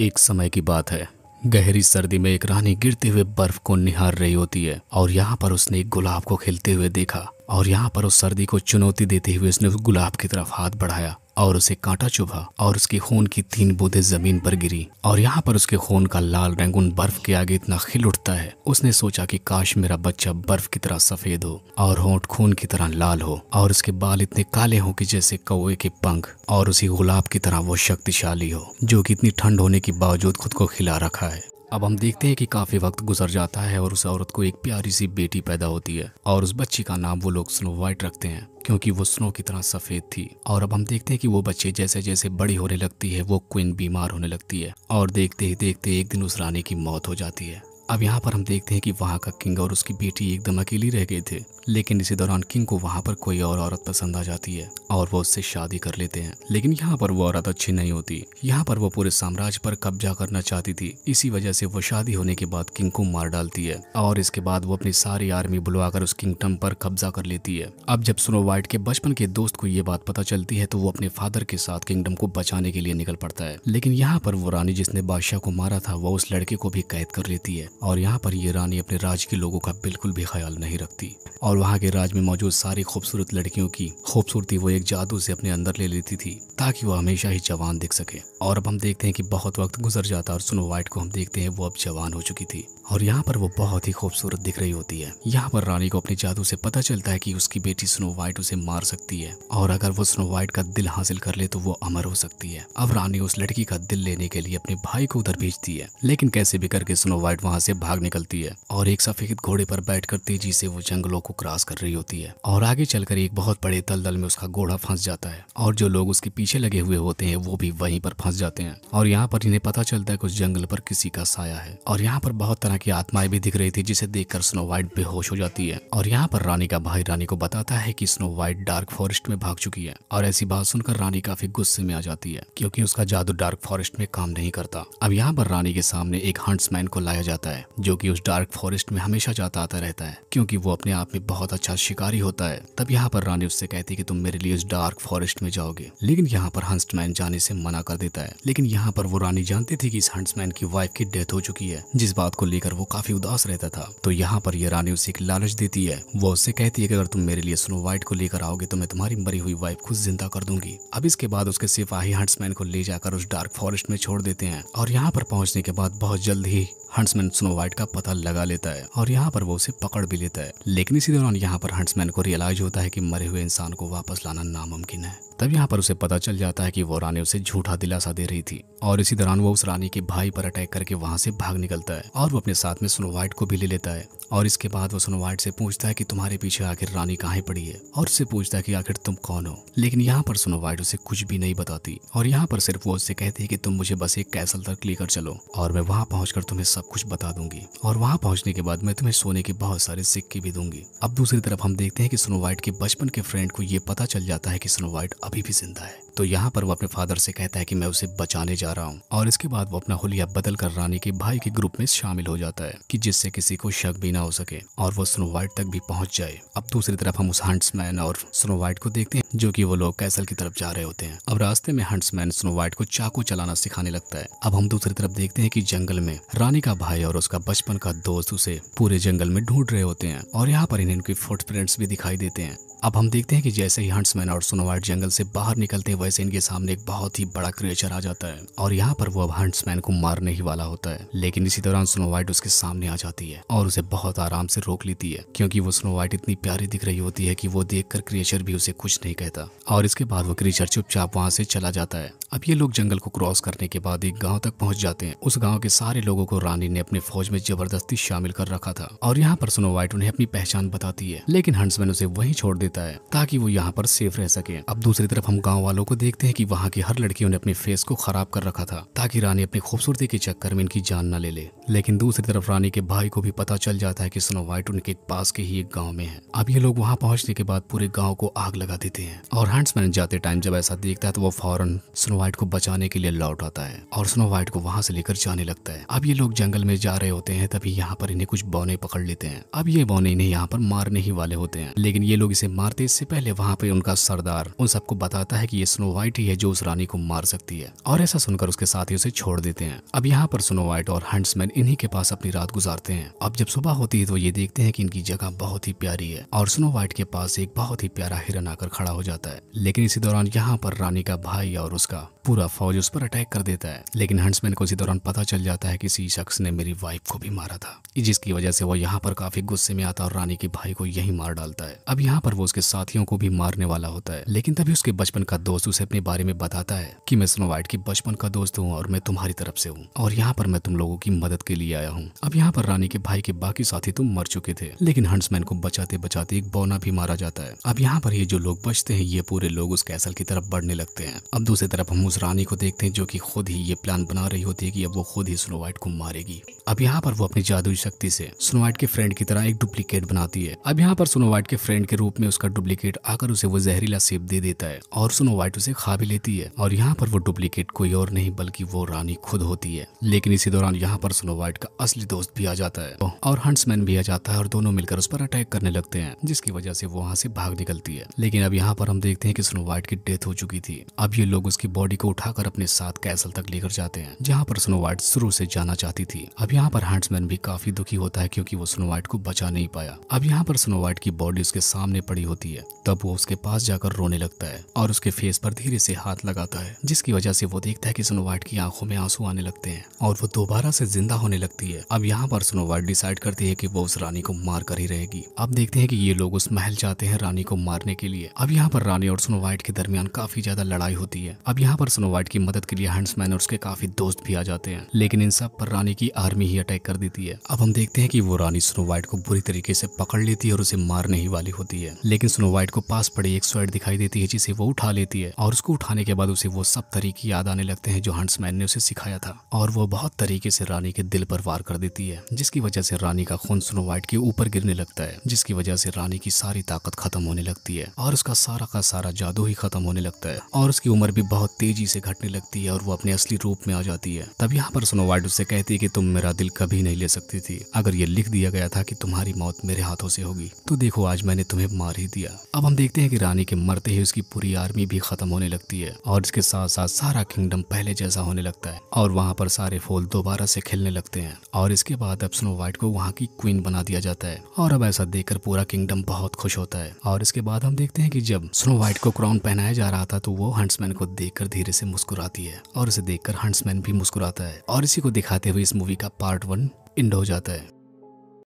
एक समय की बात है गहरी सर्दी में एक रानी गिरते हुए बर्फ को निहार रही होती है और यहाँ पर उसने एक गुलाब को खिलते हुए देखा और यहाँ पर उस सर्दी को चुनौती देते हुए उसने उस गुलाब की तरफ हाथ बढ़ाया और उसे कांटा चुभा और उसके खून की तीन बूंदे जमीन पर गिरी और यहाँ पर उसके खून का लाल रंग उन बर्फ के आगे इतना खिल उठता है उसने सोचा कि काश मेरा बच्चा बर्फ की तरह सफेद हो और होंठ खून की तरह लाल हो और उसके बाल इतने काले हो कि जैसे कौए के पंख और उसी गुलाब की तरह वो शक्तिशाली हो जो कि इतनी ठंड होने के बावजूद खुद को खिला रखा है अब हम देखते हैं कि काफी वक्त गुजर जाता है और उस औरत को एक प्यारी सी बेटी पैदा होती है और उस बच्ची का नाम वो लोग स्नो व्हाइट रखते हैं क्योंकि वो स्नो की तरह सफेद थी और अब हम देखते हैं कि वो बच्चे जैसे जैसे बड़ी होने लगती है वो क्वीन बीमार होने लगती है और देखते ही देखते एक दिन उस रानी की मौत हो जाती है अब यहाँ पर हम देखते हैं कि वहाँ का किंग और उसकी बेटी एकदम अकेली रह गए थे लेकिन इसी दौरान किंग को वहाँ पर कोई और औरत पसंद आ जाती है और वो उससे शादी कर लेते हैं लेकिन यहाँ पर वो औरत अच्छी नहीं होती यहाँ पर वो पूरे साम्राज्य पर कब्जा करना चाहती थी इसी वजह से वो शादी होने के बाद किंग को मार डालती है और इसके बाद वो अपनी सारी आर्मी बुलवाकर उस किंगडम पर कब्जा कर लेती है अब जब स्नो वाइट के बचपन के दोस्त को ये बात पता चलती है तो वो अपने फादर के साथ किंगडम को बचाने के लिए निकल पड़ता है लेकिन यहाँ पर वो रानी जिसने बादशाह को मारा था वो उस लड़के को भी कैद कर लेती है और यहाँ पर ये रानी अपने राज के लोगों का बिल्कुल भी ख्याल नहीं रखती और वहाँ के राज में मौजूद सारी खूबसूरत लड़कियों की खूबसूरती वो एक जादू से अपने अंदर ले लेती थी ताकि वो हमेशा ही जवान दिख सके और अब हम देखते हैं कि बहुत वक्त गुजर जाता और स्नो वाइट को हम देखते हैं वो अब जवान हो चुकी थी और यहाँ पर वो बहुत ही खूबसूरत दिख रही होती है यहाँ पर रानी को अपने जादू से पता चलता है कि उसकी बेटी स्नो वाइट उसे मार सकती है और अगर वो स्नो वाइट का दिल हासिल कर ले तो वो अमर हो सकती है अब रानी उस लड़की का दिल लेने के लिए अपने भाई को उधर भेजती है लेकिन कैसे भी करके स्नो वाइट वहाँ से भाग निकलती है और एक सफेद घोड़े पर बैठकर तेजी से वो जंगलों को क्रॉस कर रही होती है और आगे चलकर एक बहुत बड़े दलदल में उसका घोड़ा फंस जाता है और जो लोग उसके पीछे लगे हुए होते हैं वो भी वहीं पर फंस जाते हैं और यहाँ पर इन्हें पता चलता है कि उस जंगल पर किसी का साया है और यहाँ पर बहुत तरह की आत्माएं भी दिख रही थी जिसे देखकर स्नो व्हाइट बेहोश हो जाती है और यहाँ पर रानी का भाई रानी को बताता है की स्नो व्हाइट डार्क फॉरेस्ट में भाग चुकी है और ऐसी बात सुनकर रानी काफी गुस्से में आ जाती है क्योंकि उसका जादू डार्क फॉरेस्ट में काम नहीं करता अब यहाँ पर रानी के सामने एक हंट्समैन को लाया जाता है है जो कि उस डार्क फॉरेस्ट में हमेशा जाता आता रहता है क्योंकि वो अपने आप में बहुत अच्छा शिकारी होता है तब यहाँ पर रानी उससे कहती है कि तुम मेरे लिए उस डार्क फॉरेस्ट में जाओगे लेकिन यहाँ पर हंसमैन जाने से मना कर देता है लेकिन यहाँ पर वो रानी जानती थी कि इस हंसमैन की वाइफ की डेथ हो चुकी है जिस बात को लेकर वो काफी उदास रहता था तो यहाँ पर यह रानी उसे एक लालच देती है वो उससे कहती है कि अगर तुम मेरे लिए स्नो व्हाइट को लेकर आओगे तो मैं तुम्हारी मरी हुई वाइफ को जिंदा कर दूंगी अब इसके बाद उसके सिपाही हंसमैन को ले जाकर उस डार्क फॉरेस्ट में छोड़ देते हैं और यहाँ पर पहुंचने के बाद बहुत जल्द ही हंसमैन स्नो वाइट का पता लगा लेता है और यहाँ पर वो उसे पकड़ भी लेता है लेकिन इसी दौरान यहाँ पर हंट्समैन को रियलाइज होता है कि मरे हुए इंसान को वापस लाना नामुमकिन है तब यहाँ पर उसे पता चल जाता है कि वो रानी उसे झूठा दिलासा दे रही थी और इसी दौरान वो उस रानी के भाई पर अटैक करके वहाँ से भाग निकलता है और वो अपने साथ में स्नो व्हाइट को भी ले लेता है और इसके बाद वो स्नो व्हाइट से पूछता है कि तुम्हारे पीछे आखिर रानी कहाँ पड़ी है और उससे पूछता है कि आखिर तुम कौन हो लेकिन यहाँ पर स्नो व्हाइट उसे कुछ भी नहीं बताती और यहाँ पर सिर्फ वो उससे कहती है की तुम मुझे बस एक कैसल तक लेकर चलो और मैं वहाँ पहुँच तुम्हें सब कुछ बता दूंगी और वहां पहुंचने के बाद मैं तुम्हें सोने के बहुत सारे सिक्के भी दूंगी अब दूसरी तरफ हम देखते हैं कि स्नो व्हाइट के बचपन के फ्रेंड को यह पता चल जाता है कि स्नो वाइट अभी भी जिंदा है तो यहाँ पर वो अपने फादर से कहता है कि मैं उसे बचाने जा रहा हूँ और इसके बाद वो अपना हुलिया बदल कर रानी के भाई के ग्रुप में शामिल हो जाता है कि जिससे किसी को शक भी ना हो सके और वो स्नो वाइट तक भी पहुंच जाए अब दूसरी तरफ हम उस हंट्समैन और स्नो वाइट को देखते हैं जो की वो लोग कैसल की तरफ जा रहे होते हैं अब रास्ते में हंट्समैन स्नो वाइट को चाकू चलाना सिखाने लगता है अब हम दूसरी तरफ देखते हैं की जंगल में रानी का भाई और उसका बचपन का दोस्त उसे पूरे जंगल में ढूंढ रहे होते हैं और यहाँ पर इन्हें इनके फुटप्रिंट्स भी दिखाई देते हैं अब हम देखते हैं कि जैसे ही हंट्समैन और सोनोवाइट जंगल से बाहर निकलते हैं वैसे इनके सामने एक बहुत ही बड़ा क्रिएचर आ जाता है और यहाँ पर वो अब हंट्समैन को मारने ही वाला होता है लेकिन इसी दौरान स्नोवाइट उसके सामने आ जाती है और उसे बहुत आराम से रोक लेती है क्योंकि वो स्नोवाइट इतनी प्यारी दिख रही होती है की वो देख क्रिएचर भी उसे कुछ नहीं कहता और इसके बाद वो क्रिएचर चुपचाप वहाँ से चला जाता है अब ये लोग जंगल को क्रॉस करने के बाद एक गांव तक पहुंच जाते हैं उस गांव के सारे लोगों को रानी ने अपने फौज में जबरदस्ती शामिल कर रखा था और यहाँ पर स्नो व्हाइट उन्हें अपनी पहचान बताती है लेकिन हंसमैन उसे वहीं छोड़ देता है ताकि वो यहाँ पर सेफ रह सके अब दूसरी तरफ हम गाँव वालों को देखते हैं की वहाँ की हर लड़कियों ने अपने फेस को खराब कर रखा था ताकि रानी अपनी खूबसूरती के चक्कर में इनकी जान न ले ले लेकिन दूसरी तरफ रानी के भाई को भी पता चल जाता है की स्नो व्हाइट उनके पास के ही एक गाँव में है अब ये लोग वहाँ पहुँचने के बाद पूरे गाँव को आग लगा देते हैं और हंसमैन जाते टाइम जब ऐसा देखता है तो वो फौरन स्नो व्हाइट को बचाने के लिए लौट आता है और स्नो व्हाइट को वहां से लेकर जाने लगता है अब ये लोग जंगल में जा रहे होते हैं तभी यहाँ पर इन्हें कुछ बौने पकड़ लेते हैं अब ये बौने इन्हें यहाँ पर मारने ही वाले होते हैं लेकिन ये लोग इसे मारते इससे पहले वहाँ पे उनका सरदार उन सबको बताता है की ये स्नो व्हाइट ही है जो उस रानी को मार सकती है और ऐसा सुनकर उसके साथी उसे छोड़ देते हैं अब यहाँ पर स्नो व्हाइट और हंट्समैन इन्हीं के पास अपनी रात गुजारते हैं अब जब सुबह होती है तो ये देखते हैं कि इनकी जगह बहुत ही प्यारी है और स्नो व्हाइट के पास एक बहुत ही प्यारा हिरन आकर खड़ा हो जाता है लेकिन इसी दौरान यहाँ पर रानी का भाई और उसका पूरा फौज उस पर अटैक कर देता है लेकिन हंसमैन को इसी दौरान पता चल जाता है किसी शख्स ने मेरी वाइफ को भी मारा था जिसकी वजह से वो यहाँ पर काफी गुस्से में आता और रानी के भाई को यही मार डालता है अब यहाँ पर वो उसके साथियों को भी मारने वाला होता है लेकिन तभी उसके बचपन का दोस्त उसे अपने बारे में बताता है की मैं स्नो वाइट की बचपन का दोस्त हूँ और मैं तुम्हारी तरफ से हूँ और यहाँ पर मैं तुम लोगों की मदद के लिए आया हूँ अब यहाँ पर रानी के भाई के बाकी साथी तुम तो मर चुके थे लेकिन हंसमैन को बचाते बचाते एक बौना भी मारा जाता है अब यहाँ पर ये जो लोग बचते हैं ये पूरे लोग उस कैसल की तरफ बढ़ने लगते हैं अब दूसरी तरफ हम उस रानी को देखते हैं जो कि खुद ही ये प्लान बना रही होती है कि अब वो खुद ही स्नो व्हाइट को मारेगी अब यहाँ पर वो अपनी जादुई शक्ति से स्नो व्हाइट के फ्रेंड की तरह एक डुप्लीकेट बनाती है अब यहाँ पर स्नो व्हाइट के फ्रेंड के रूप में उसका डुप्लीकेट आकर उसे वो जहरीला सेब दे देता है और स्नो व्हाइट उसे खा भी लेती है और यहाँ पर वो डुप्लीकेट कोई और नहीं बल्कि वो रानी खुद होती है लेकिन इसी दौरान यहाँ पर स्नो व्हाइट का असली दोस्त भी आ जाता है और हंट्समैन भी आ जाता है और दोनों मिलकर उस पर अटैक करने लगते हैं जिसकी वजह से वो वहाँ से भाग निकलती है लेकिन अब यहाँ पर हम देखते हैं कि स्नो व्हाइट की डेथ हो चुकी थी अब ये लोग उसकी बॉडी को उठाकर अपने साथ कैसल तक लेकर जाते हैं जहाँ पर स्नो व्हाइट शुरू से जाना चाहती थी अब यहाँ पर हैंड्समैन भी काफी दुखी होता है क्योंकि वो स्नो व्हाइट को बचा नहीं पाया अब यहाँ पर स्नो व्हाइट की बॉडी उसके सामने पड़ी होती है तब वो उसके पास जाकर रोने लगता है और उसके फेस पर धीरे से हाथ लगाता है जिसकी वजह से वो देखता है की स्नो व्हाइट की आंखों में आंसू आने लगते हैं और वो दोबारा से जिंदा होने लगती है अब यहाँ पर स्नो व्हाइट डिसाइड करती है की वो उस रानी को मार कर ही रहेगी अब देखते हैं की ये लोग उस महल जाते हैं रानी को मारने के लिए अब यहाँ पर रानी और स्नो व्हाइट के दरमियान काफी ज्यादा लड़ाई होती है अब यहाँ पर पर्सन व्हाइट की मदद के लिए हैंड्समैन और उसके काफी दोस्त भी आ जाते हैं लेकिन इन सब पर रानी की आर्मी ही अटैक कर देती है अब हम देखते हैं कि वो रानी स्नो व्हाइट को बुरी तरीके से पकड़ लेती है और उसे मारने ही वाली होती है लेकिन स्नो व्हाइट को पास पड़ी एक स्वेट दिखाई देती है जिसे वो उठा लेती है और उसको उठाने के बाद उसे वो सब तरीके याद आने लगते हैं जो हंड्समैन ने उसे सिखाया था और वो बहुत तरीके से रानी के दिल पर वार कर देती है जिसकी वजह से रानी का खून स्नो व्हाइट के ऊपर गिरने लगता है जिसकी वजह से रानी की सारी ताकत खत्म होने लगती है और उसका सारा का सारा जादू ही खत्म होने लगता है और उसकी उम्र भी बहुत तेजी तेजी से घटने लगती है और वो अपने असली रूप में आ जाती है तब यहाँ पर सोनोवाइट उसे कहती है कि तुम मेरा दिल कभी नहीं ले सकती थी अगर ये लिख दिया गया था कि तुम्हारी मौत मेरे हाथों से होगी तो देखो आज मैंने तुम्हें मार ही दिया अब हम देखते हैं कि रानी के मरते ही उसकी पूरी आर्मी भी खत्म होने लगती है और इसके साथ साथ सारा किंगडम पहले जैसा होने लगता है और वहाँ पर सारे फूल दोबारा से खिलने लगते हैं और इसके बाद अब स्नो व्हाइट को वहाँ की क्वीन बना दिया जाता है और अब ऐसा देखकर पूरा किंगडम बहुत खुश होता है और इसके बाद हम देखते हैं कि जब स्नो व्हाइट को क्राउन पहनाया जा रहा था तो वो हंट्समैन को देखकर धीरे से मुस्कुराती है और उसे देखकर हंट्समैन भी मुस्कुराता है और इसी को दिखाते हुए इस मूवी का पार्ट वन इंड हो जाता है